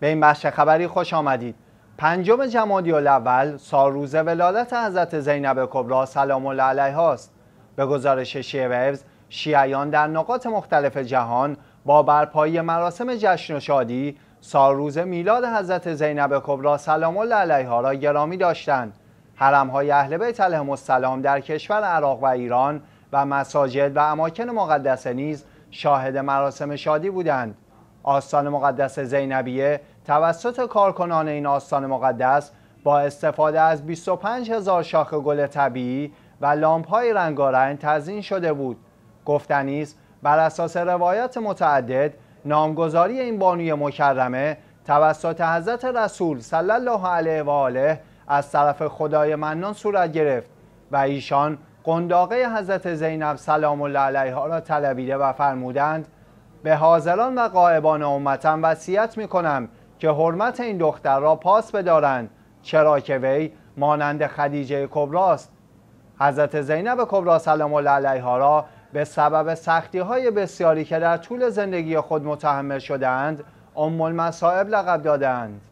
به این بخش خبری خوش آمدید پنجم جمادی الاول سال روز ولادت حضرت زینب کبرا سلام الله علیها است به گزارش شیعه و شیعیان در نقاط مختلف جهان با برپایی مراسم جشن و شادی سال روز میلاد حضرت زینب کبرا سلام الله علیها را گرامی داشتند حرمهای اهل بیت علیهم السلام در کشور عراق و ایران و مساجد و اماکن مقدسه نیز شاهد مراسم شادی بودند آستان مقدس زینبیه توسط کارکنان این آستان مقدس با استفاده از 25 هزار شاخ گل طبیعی و لامپ های رنگارنگ تزین شده بود گفتنی بر اساس روایت متعدد نامگذاری این بانوی مکرمه توسط حضرت رسول صلی الله علیه و آله از طرف خدای منان صورت گرفت و ایشان قنداقه حضرت زینب سلام الله علیها را طلبیده و فرمودند به حاضران و قائبان امتم وصیت می کنم که حرمت این دختر را پاس بدارند چرا که وی مانند خدیجه کبراست حضرت زینب کبرا سلام الله علیها را به سبب سختی های بسیاری که در طول زندگی خود متحمل شدند ام المصائب لقب دادند